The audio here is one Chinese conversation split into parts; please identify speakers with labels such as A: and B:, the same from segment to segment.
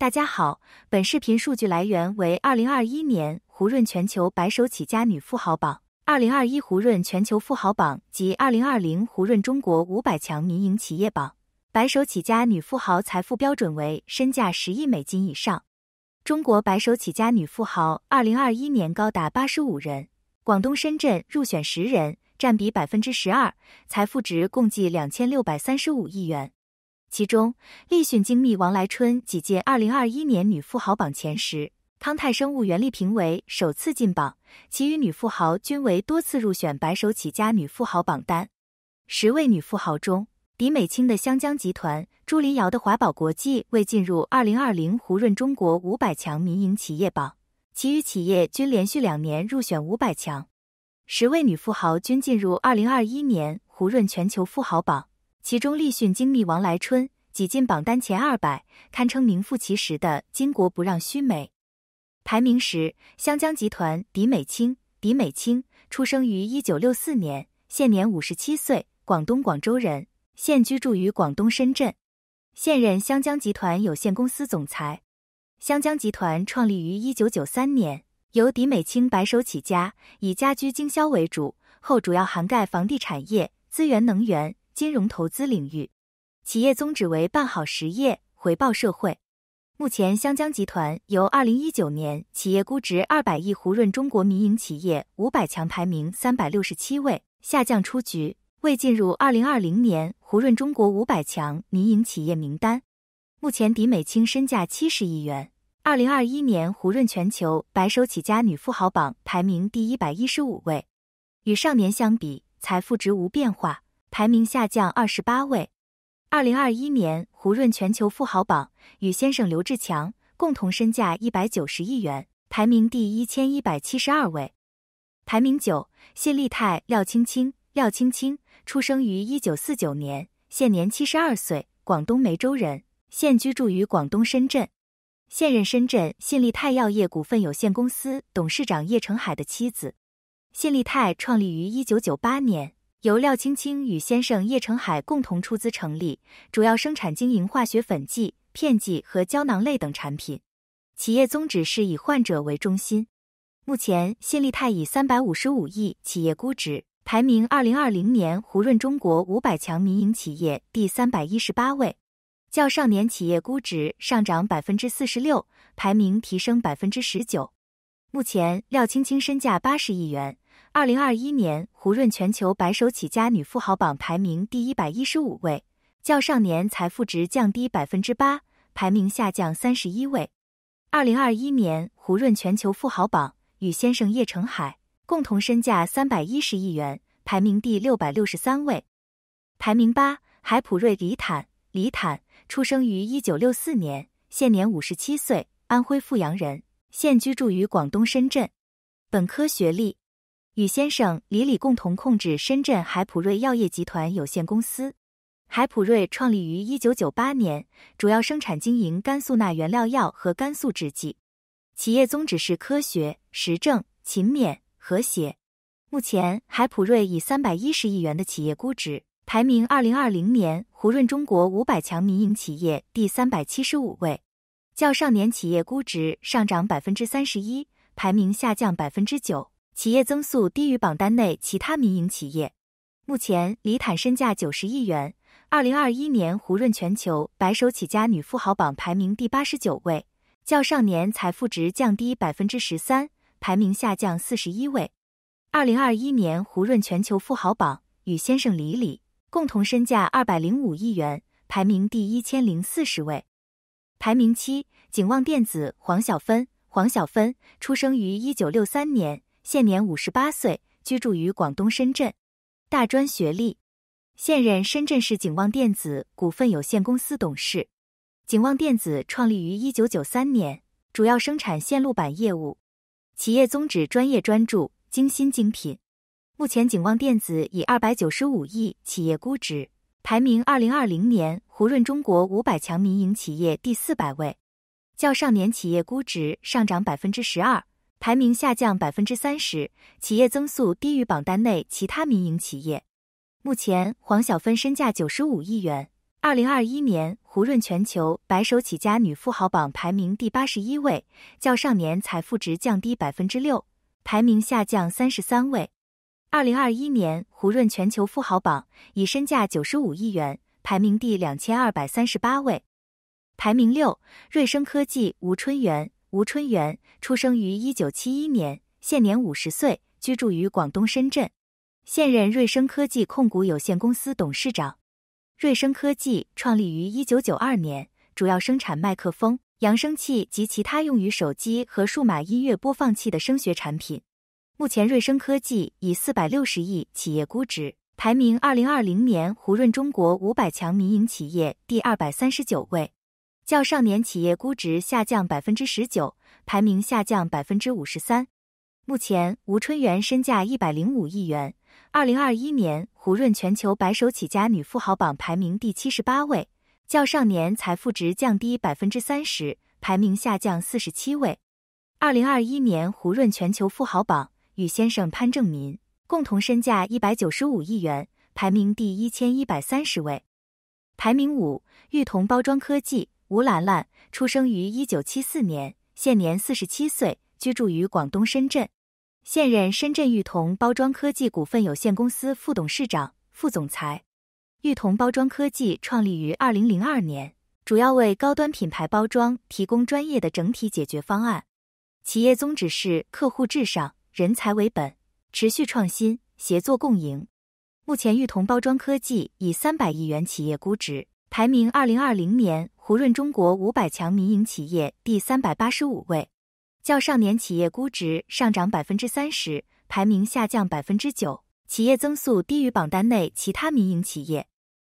A: 大家好，本视频数据来源为二零二一年胡润全球白手起家女富豪榜、二零二一胡润全球富豪榜及二零二零胡润中国五百强民营企业榜。白手起家女富豪财富标准为身价十亿美金以上。中国白手起家女富豪二零二一年高达八十五人，广东深圳入选十人，占比百分之十二，财富值共计两千六百三十五亿元。其中，立讯精密王来春挤进2021年女富豪榜前十，康泰生物袁丽平为首次进榜，其余女富豪均为多次入选“白手起家女富豪”榜单。十位女富豪中，李美清的湘江集团、朱林瑶的华宝国际未进入2020胡润中国五百强民营企业榜，其余企业均连续两年入选五百强。十位女富豪均进入2021年胡润全球富豪榜。其中，立讯精密王来春挤进榜单前二百，堪称名副其实的“巾帼不让须眉”。排名十，香江集团狄美清。狄美清出生于一九六四年，现年五十七岁，广东广州人，现居住于广东深圳，现任香江集团有限公司总裁。香江集团创立于一九九三年，由狄美清白手起家，以家居经销为主，后主要涵盖房地产业、资源能源。金融投资领域，企业宗旨为办好实业，回报社会。目前，湘江集团由二零一九年企业估值二百亿，胡润中国民营企业五百强排名三百六十七位，下降出局，未进入二零二零年胡润中国五百强民营企业名单。目前，狄美清身价七十亿元，二零二一年胡润全球白手起家女富豪榜排名第一百一十五位，与上年相比，财富值无变化。排名下降二十八位。二零二一年胡润全球富豪榜，与先生刘志强共同身价一百九十亿元，排名第一千一百七十二位。排名九，信立泰廖青青。廖青青出生于一九四九年，现年七十二岁，广东梅州人，现居住于广东深圳，现任深圳信立泰药业股份有限公司董事长叶成海的妻子。信立泰创立于一九九八年。由廖青青与先生叶成海共同出资成立，主要生产经营化学粉剂、片剂和胶囊类等产品。企业宗旨是以患者为中心。目前，信力泰以三百五十五亿企业估值，排名二零二零年胡润中国五百强民营企业第三百一十八位，较上年企业估值上涨百分之四十六，排名提升百分之十九。目前，廖青青身价八十亿元。二零二一年，胡润全球白手起家女富豪榜排名第一百一十五位，较上年财富值降低百分之八，排名下降三十一位。二零二一年，胡润全球富豪榜与先生叶成海共同身价三百一十亿元，排名第六百六十三位。排名八，海普瑞李坦。李坦出生于一九六四年，现年五十七岁，安徽阜阳人，现居住于广东深圳，本科学历。与先生李李共同控制深圳海普瑞药业集团有限公司。海普瑞创立于一九九八年，主要生产经营甘素钠原料药和甘素制剂。企业宗旨是科学、实证、勤勉、和谐。目前，海普瑞以三百一十亿元的企业估值，排名二零二零年胡润中国五百强民营企业第三百七十五位，较上年企业估值上涨百分之三十一，排名下降百分之九。企业增速低于榜单内其他民营企业。目前李坦身价九十亿元，二零二一年胡润全球白手起家女富豪榜排名第八十九位，较上年财富值降低百分之十三，排名下降四十一位。二零二一年胡润全球富豪榜与先生李李共同身价二百零五亿元，排名第一千零四十位。排名七，景旺电子黄小芬。黄小芬出生于一九六三年。现年五十八岁，居住于广东深圳，大专学历，现任深圳市景旺电子股份有限公司董事。景旺电子创立于一九九三年，主要生产线路板业务。企业宗旨：专业、专注、精心、精品。目前，景旺电子以二百九十五亿企业估值，排名二零二零年胡润中国五百强民营企业第四百位，较上年企业估值上涨百分之十二。排名下降百分之三十，企业增速低于榜单内其他民营企业。目前，黄晓芬身价九十五亿元。二零二一年胡润全球白手起家女富豪榜排名第八十一位，较上年财富值降低百分之六，排名下降三十三位。二零二一年胡润全球富豪榜以身价九十五亿元排名第两千二百三十八位。排名六，瑞声科技吴春元。吴春元出生于一九七一年，现年五十岁，居住于广东深圳，现任瑞声科技控股有限公司董事长。瑞声科技创立于一九九二年，主要生产麦克风、扬声器及其他用于手机和数码音乐播放器的声学产品。目前，瑞声科技以四百六十亿企业估值，排名二零二零年胡润中国五百强民营企业第二百三十九位。较上年，企业估值下降百分之十九，排名下降百分之五十三。目前，吴春元身价一百零五亿元。二零二一年，胡润全球白手起家女富豪榜排名第七十八位，较上年财富值降低百分之三十，排名下降四十七位。二零二一年，胡润全球富豪榜与先生潘正民共同身价一百九十五亿元，排名第一千一百三十位。排名五，玉童包装科技。吴兰兰出生于一九七四年，现年四十七岁，居住于广东深圳，现任深圳裕同包装科技股份有限公司副董事长、副总裁。裕同包装科技创立于二零零二年，主要为高端品牌包装提供专业的整体解决方案。企业宗旨是客户至上、人才为本、持续创新、协作共赢。目前，裕同包装科技以三百亿元企业估值。排名二零二零年胡润中国五百强民营企业第三百八十五位，较上年企业估值上涨百分之三十，排名下降百分之九，企业增速低于榜单内其他民营企业。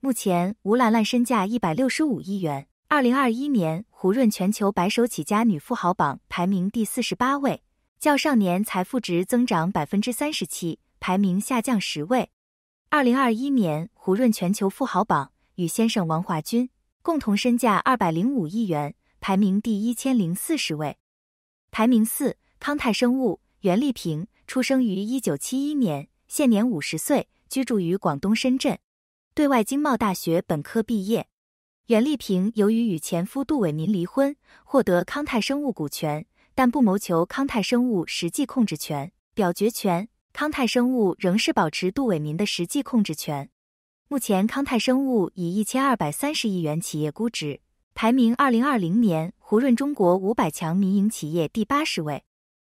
A: 目前吴兰兰身价一百六十五亿元。二零二一年胡润全球白手起家女富豪榜排名第四十八位，较上年财富值增长百分之三十七，排名下降十位。二零二一年胡润全球富豪榜。与先生王华军共同身价二百零五亿元，排名第一千零四十位。排名四，康泰生物袁丽萍，出生于一九七一年，现年五十岁，居住于广东深圳，对外经贸大学本科毕业。袁丽萍由于与前夫杜伟民离婚，获得康泰生物股权，但不谋求康泰生物实际控制权、表决权。康泰生物仍是保持杜伟民的实际控制权。目前，康泰生物以一千二百三十亿元企业估值，排名二零二零年胡润中国五百强民营企业第八十位，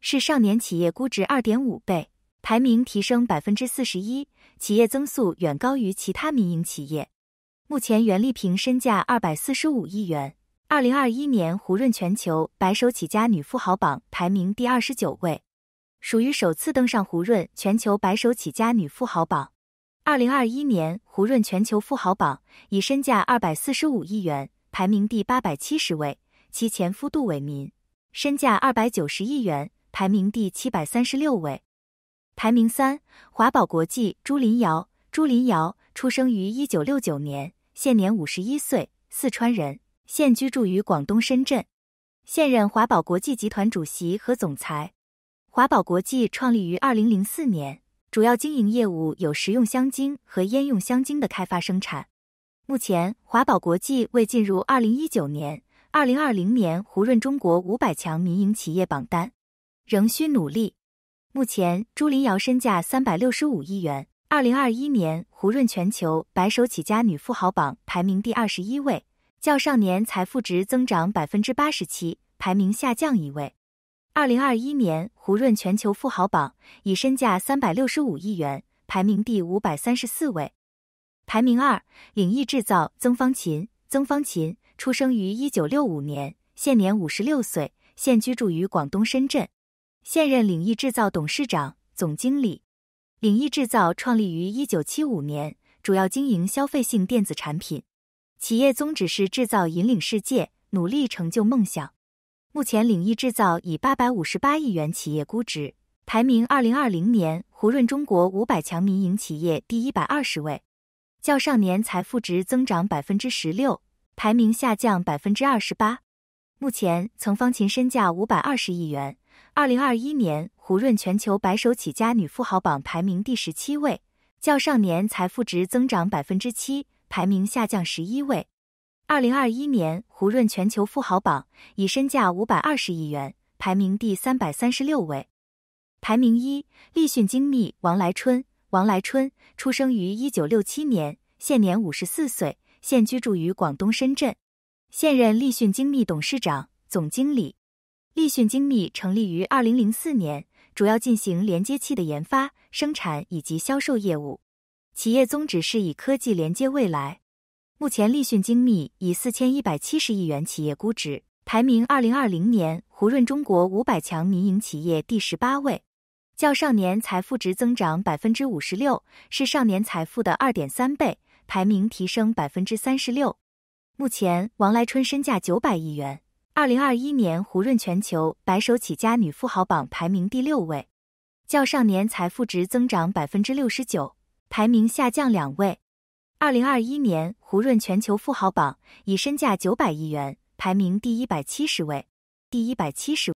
A: 是上年企业估值二点五倍，排名提升百分之四十一，企业增速远高于其他民营企业。目前，袁丽萍身价二百四十五亿元，二零二一年胡润全球白手起家女富豪榜排名第二十九位，属于首次登上胡润全球白手起家女富豪榜。二零二一年胡润全球富豪榜，以身价二百四十五亿元排名第八百七十位。其前夫杜伟民，身价二百九十亿元，排名第七百三十六位。排名三，华宝国际朱林尧。朱林尧出生于一九六九年，现年五十一岁，四川人，现居住于广东深圳，现任华宝国际集团主席和总裁。华宝国际创立于二零零四年。主要经营业务有食用香精和烟用香精的开发生产。目前，华宝国际未进入二零一九年、二零二零年胡润中国五百强民营企业榜单，仍需努力。目前，朱林瑶身价三百六十五亿元，二零二一年胡润全球白手起家女富豪榜排名第二十一位，较上年财富值增长百分之八十七，排名下降一位。二零二一年胡润全球富豪榜以身价三百六十五亿元排名第五百三十四位。排名二，领域制造曾方琴。曾方琴出生于一九六五年，现年五十六岁，现居住于广东深圳，现任领域制造董事长、总经理。领域制造创立于一九七五年，主要经营消费性电子产品。企业宗旨是制造引领世界，努力成就梦想。目前，领益制造以八百五十八亿元企业估值，排名二零二零年胡润中国五百强民营企业第一百二十位，较上年财富值增长百分之十六，排名下降百分之二十八。目前，曾芳琴身价五百二十亿元，二零二一年胡润全球白手起家女富豪榜排名第十七位，较上年财富值增长百分之七，排名下降十一位。二零二一年胡润全球富豪榜，以身价五百二十亿元排名第三百三十六位。排名一，立讯精密王来春。王来春出生于一九六七年，现年五十四岁，现居住于广东深圳，现任立讯精密董事长、总经理。立讯精密成立于二零零四年，主要进行连接器的研发、生产以及销售业务。企业宗旨是以科技连接未来。目前，立讯精密以四千一百七十亿元企业估值，排名二零二零年胡润中国五百强民营企业第十八位，较上年财富值增长百分之五十六，是上年财富的二点三倍，排名提升百分之三十六。目前，王来春身价九百亿元，二零二一年胡润全球白手起家女富豪榜排名第六位，较上年财富值增长百分之六十九，排名下降两位。二零二一年，胡润全球富豪榜以身价九百亿元排名第一百七十位。第一百七十。